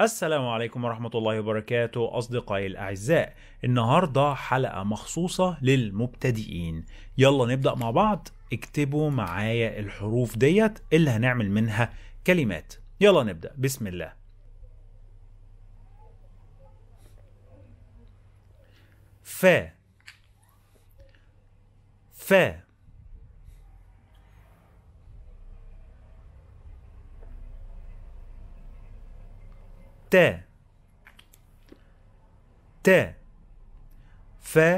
السلام عليكم ورحمة الله وبركاته أصدقائي الأعزاء النهاردة حلقة مخصوصة للمبتدئين يلا نبدأ مع بعض اكتبوا معايا الحروف ديت اللي هنعمل منها كلمات يلا نبدأ بسم الله فا فا تا تا فا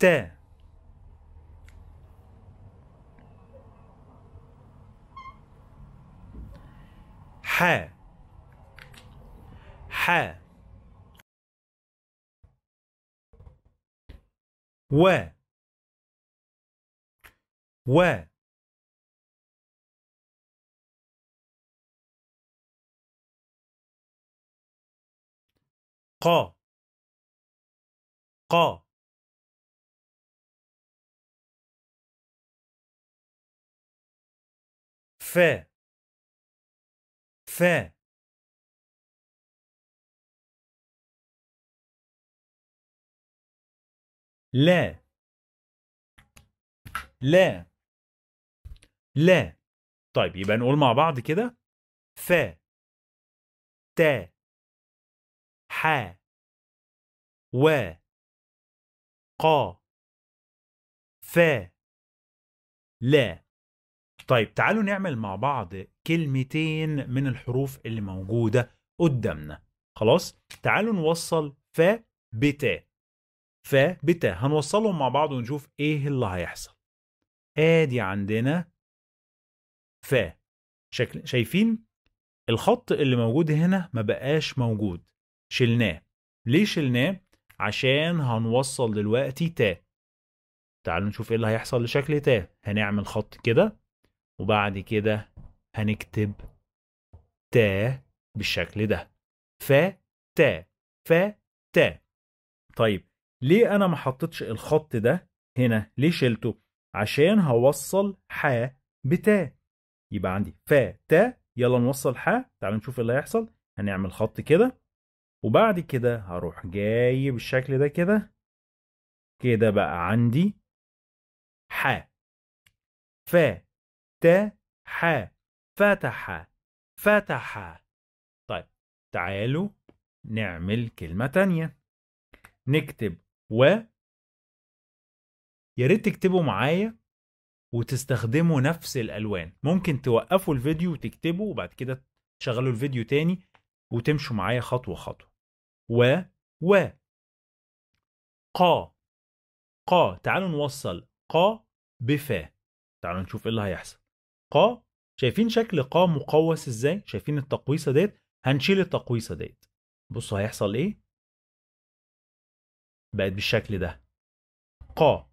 تا حا حا و و قا قا ف ف لا لا لا طيب يبقى نقول مع بعض كده ف تا و ق ف ل طيب تعالوا نعمل مع بعض كلمتين من الحروف اللي موجودة قدامنا خلاص تعالوا نوصل ف بتا ف بتا هنوصلهم مع بعض ونشوف ايه اللي هيحصل ادي عندنا ف شكل شايفين الخط اللي موجود هنا ما بقاش موجود شلناه ليه شلناه عشان هنوصل دلوقتي تا تعالوا نشوف ايه اللي هيحصل لشكل تا هنعمل خط كده وبعد كده هنكتب تا بالشكل ده ف تا ف تا طيب ليه انا ما حطيتش الخط ده هنا ليه شلته عشان هوصل ح بتا يبقى عندي ف تا يلا نوصل ح تعالوا نشوف ايه اللي هيحصل هنعمل خط كده وبعد كده هروح جاي بالشكل ده كده كده بقى عندي ح ف ت ح فتح فتح طيب تعالوا نعمل كلمة تانية نكتب و يا ريت تكتبوا معايا وتستخدموا نفس الألوان ممكن توقفوا الفيديو وتكتبوا وبعد كده تشغلوا الفيديو تاني وتمشوا معايا خطوة خطوة و و قا قا تعالوا نوصل قا بفا تعالوا نشوف ايه اللي هيحصل قا شايفين شكل قا مقوس ازاي شايفين التقويصه ديت هنشيل التقويصه ديت بصوا هيحصل ايه بقت بالشكل ده قا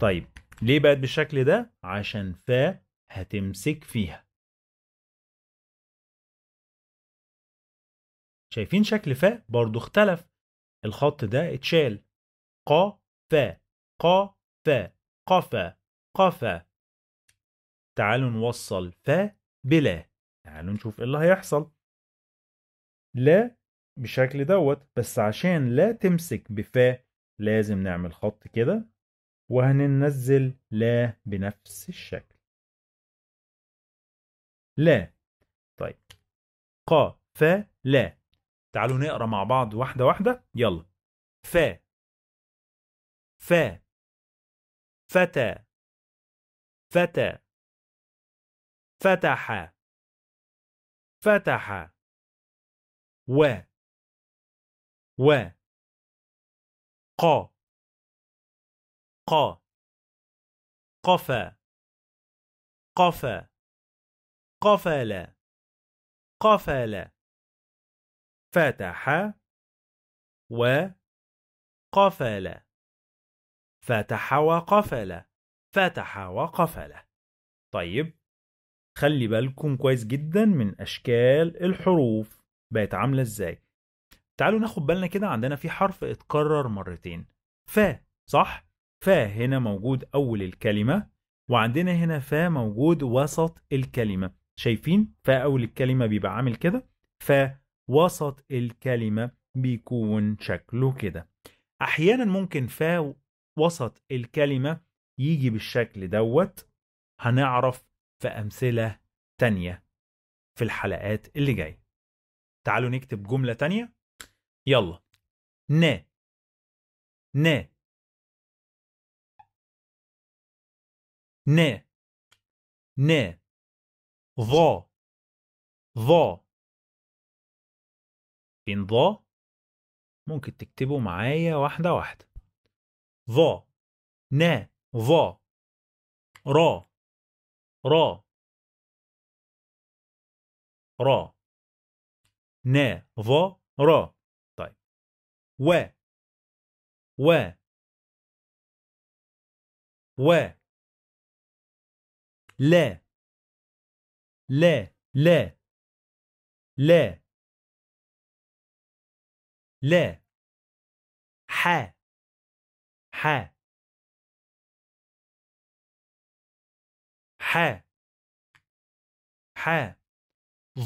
طيب ليه بقت بالشكل ده عشان فا هتمسك فيها شايفين شكل فاء برضو اختلف الخط ده اتشال ق فا ق فا قفا قفا تعالوا نوصل فا بلا تعالوا نشوف ايه اللي هيحصل لا بالشكل دوت بس عشان لا تمسك بفا لازم نعمل خط كده وهننزل لا بنفس الشكل لا طيب ق فا لا تعالوا نقرا مع بعض واحده واحده يلا ف ف فتى فتى فتح فتح و و ق ق قفا قفا قفل قفل فتح وقفل فتح وقفل فتح وقفل طيب خلي بالكم كويس جدا من اشكال الحروف بقت عامله ازاي تعالوا ناخد بالنا كده عندنا في حرف اتكرر مرتين ف صح ف هنا موجود اول الكلمه وعندنا هنا فا موجود وسط الكلمه شايفين فا اول الكلمه بيبقى عامل كده فا وسط الكلمة بيكون شكله كده أحيانا ممكن فا وسط الكلمة يجي بالشكل دوت هنعرف في أمثلة تانية في الحلقات اللي جاية تعالوا نكتب جملة تانية يلا نا نا نا نا ظا ظا فين ضا ممكن تكتبه معايا واحدة واحدة ظا نا ظا را را را نا ظا را طيب و و و لا لا لا لا لا ح ح ح ح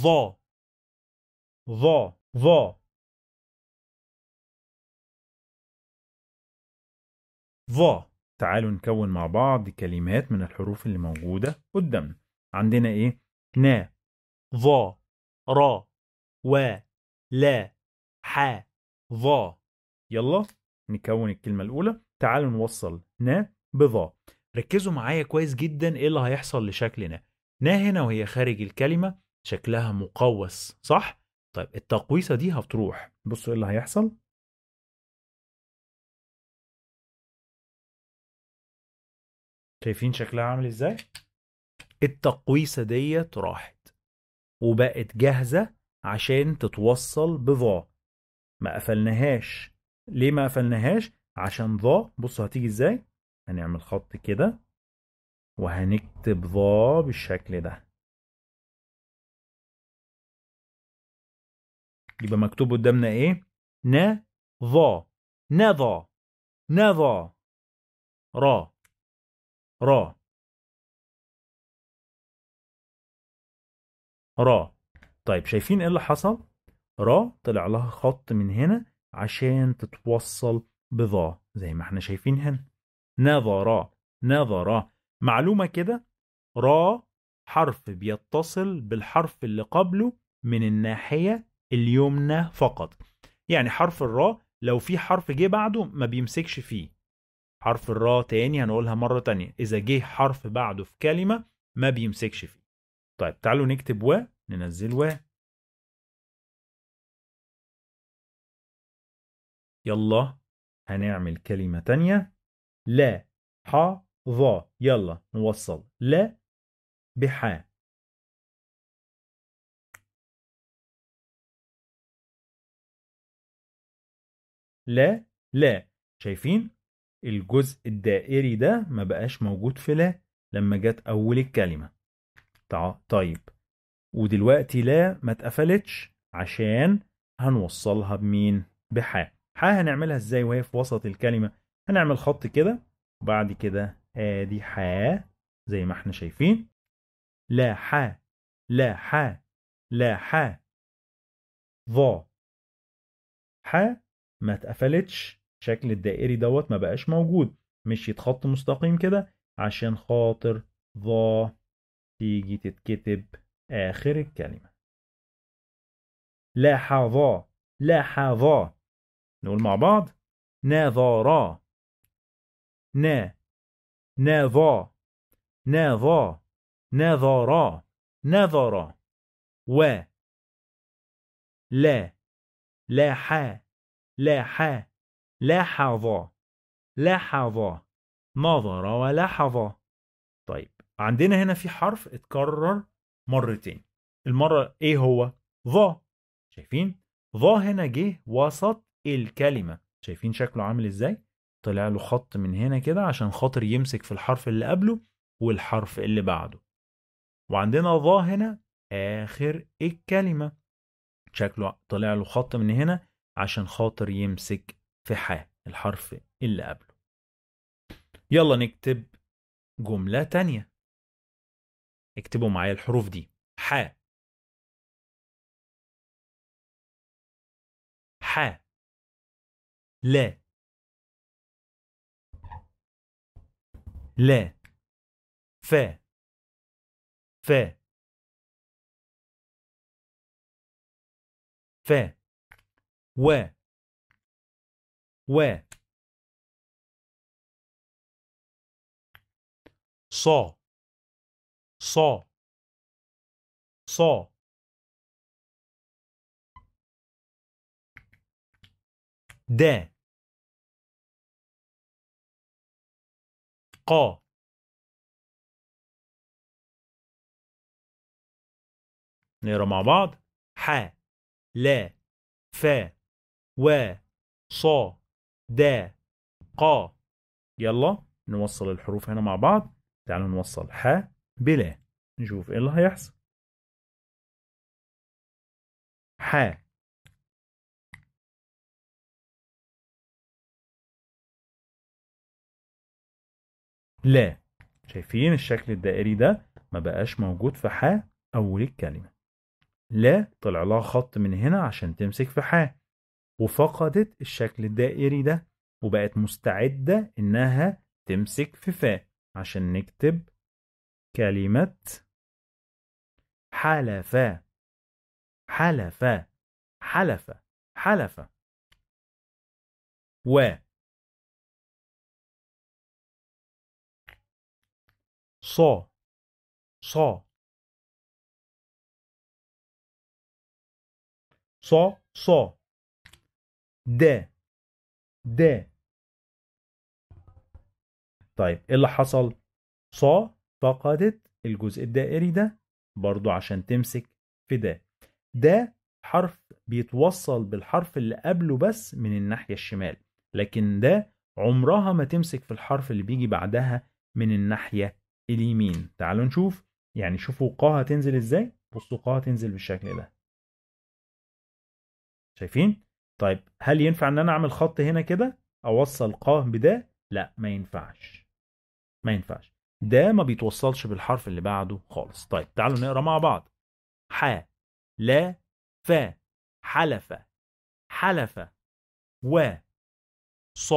ظا ظا ظا ظا تعالوا نكون مع بعض كلمات من الحروف اللي موجودة قدامنا عندنا ايه نا ظا را و لا ح ظا يلا نكون الكلمة الأولى تعالوا نوصل نا بظا ركزوا معايا كويس جدا ايه اللي هيحصل لشكلنا نا هنا وهي خارج الكلمة شكلها مقوس صح؟ طيب التقويسة دي هتروح بصوا ايه اللي هيحصل شايفين شكلها عامل ازاي؟ التقويسة ديت راحت وبقت جاهزة عشان تتوصل بظا ما قفلناهاش ليه ما قفلناهاش عشان ضا بصوا هتيجي ازاي هنعمل خط كده وهنكتب ضا بالشكل ده يبقى مكتوب قدامنا ايه ن ضا نضا نضا را را را طيب شايفين ايه اللي حصل را طلع لها خط من هنا عشان تتوصل بظا زي ما احنا شايفين هنا نظرا نظرا معلومة كده را حرف بيتصل بالحرف اللي قبله من الناحية اليمنى فقط يعني حرف الراء لو في حرف جه بعده ما بيمسكش فيه حرف الراء تاني هنقولها مرة تانية إذا جه حرف بعده في كلمة ما بيمسكش فيه طيب تعالوا نكتب و ننزل و يلا هنعمل كلمة تانية لا حا ظا يلا نوصل لا بحا لا لا شايفين الجزء الدائري ده ما بقاش موجود في لا لما جت أول الكلمة طيب ودلوقتي لا ما اتقفلتش عشان هنوصلها بمين بحاء هنعملها ازاي وهي في وسط الكلمه هنعمل خط كده وبعد كده ادي ح زي ما احنا شايفين لا ح لا ح لا ح ظا ح ما اتقفلتش شكل الدائري دوت ما بقاش موجود مشيت خط مستقيم كده عشان خاطر ظا تيجي تتكتب آخر الكلمة لا حظا لا حظا نقول مع بعض نظارا نا نظا نظا نظرا نظرا و لا لاحا لاحا لاحظ لاحظ نظر حظا طيب عندنا هنا في حرف اتكرر مرتين المرة ايه هو ظا شايفين ظا هنا جه وسط إيه الكلمة شايفين شكله عامل ازاي طلع له خط من هنا كده عشان خاطر يمسك في الحرف اللي قبله والحرف اللي بعده وعندنا ظا هنا آخر الكلمة شكله طلع له خط من هنا عشان خاطر يمسك في ح الحرف اللي قبله يلا نكتب جملة تانية اكتبوا معايا الحروف دي ح ح لا لا ف ف ف و و ص ص ص ده ق نقرا مع بعض ح لا ف و ص د ق يلا نوصل الحروف هنا مع بعض تعالوا نوصل ح بلا نشوف ايه اللي هيحصل ح لا شايفين الشكل الدائري ده ما بقاش موجود في ح أول الكلمة لا طلع لها خط من هنا عشان تمسك في ح وفقدت الشكل الدائري ده وبقت مستعدة إنها تمسك في فاء عشان نكتب كلمة حلفا حلفا حلفا حلفا و ص ص ص ص د د طيب ايه اللي حصل ص فقدت الجزء الدائري ده برضو عشان تمسك في ده ده حرف بيتوصل بالحرف اللي قبله بس من الناحية الشمال لكن ده عمرها ما تمسك في الحرف اللي بيجي بعدها من الناحية اليمين تعالوا نشوف يعني شوفوا قاها تنزل ازاي بصوا قاها تنزل بالشكل ده شايفين طيب هل ينفع ان انا اعمل خط هنا كده اوصل قاه بده لا ما ينفعش ما ينفعش ده ما بيتوصلش بالحرف اللي بعده خالص طيب تعالوا نقرا مع بعض ح لا ف حلف حلف و ص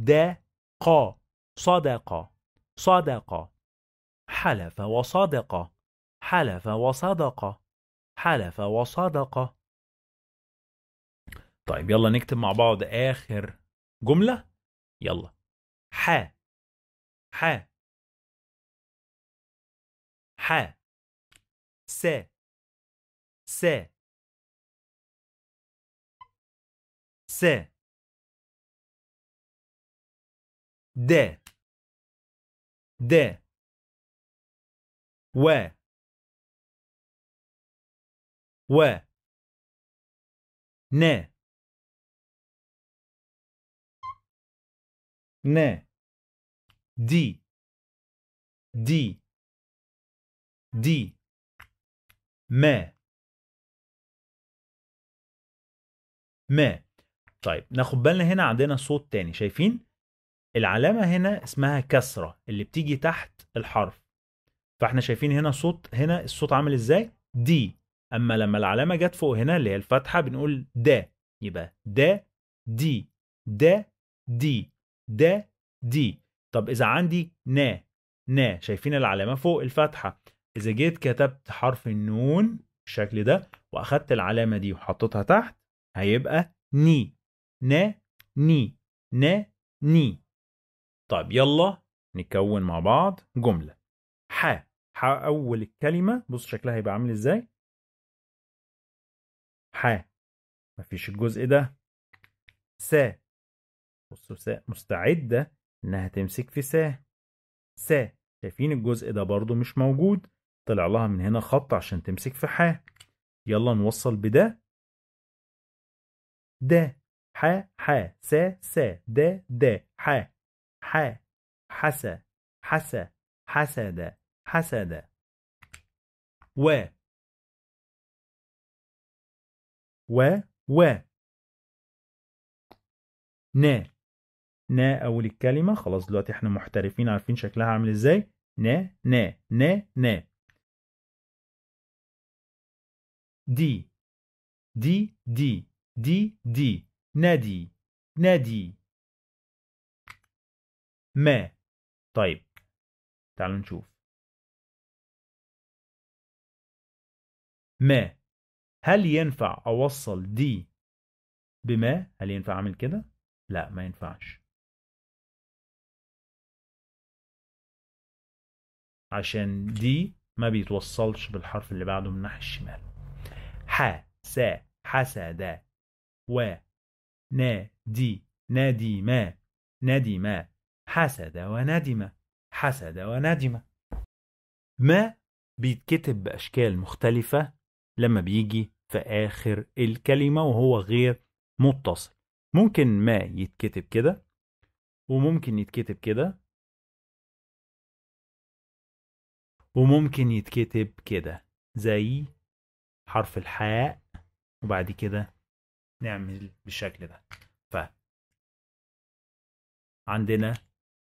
د ق صدق صدق حلف وصدق حلف وصدق حلف وصدق طيب يلا نكتب مع بعض آخر جملة يلا ح ح ح س س س د د و و ن ن دي دي دي ما ما طيب ناخد بالنا هنا عندنا صوت تاني شايفين العلامة هنا اسمها كسرة اللي بتيجي تحت الحرف فاحنا شايفين هنا صوت هنا الصوت عامل ازاي دي اما لما العلامه جت فوق هنا اللي هي الفتحه بنقول د يبقى د دي د دي د دي طب اذا عندي نا نا شايفين العلامه فوق الفتحه اذا جيت كتبت حرف النون بالشكل ده واخدت العلامه دي وحطيتها تحت هيبقى ني نا ني نا ني طب يلا نكون مع بعض جمله ح اول الكلمة بص شكلها هيبقى عامل ازاي ح مفيش الجزء ده س بصوا س مستعدة انها تمسك في س س شايفين الجزء ده برضو مش موجود طلع لها من هنا خط عشان تمسك في ح يلا نوصل بده د ح ح س س د د ح ح حس حسى حسد حسد و و و ن ن أول الكلمة خلاص دلوقتي احنا محترفين عارفين شكلها عامل ازاي ن ن ن ن دي دي دي دي دي نادي نادي ما طيب تعالوا نشوف ما هل ينفع أوصل دي بما هل ينفع أعمل كده لا ما ينفعش عشان دي ما بيتوصلش بالحرف اللي بعده من الناحية الشمال ح س حسد و نادي نادي ما نادي ما حسد وندم حسد وندم ما بيتكتب بأشكال مختلفة لما بيجي في آخر الكلمة وهو غير متصل ممكن ما يتكتب كده وممكن يتكتب كده وممكن يتكتب كده زي حرف الحاء وبعد كده نعمل بالشكل ده ف عندنا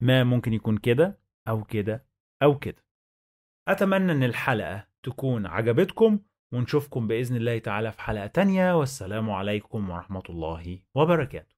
ما ممكن يكون كده او كده او كده اتمنى ان الحلقه تكون عجبتكم ونشوفكم بإذن الله تعالى في حلقة تانية والسلام عليكم ورحمة الله وبركاته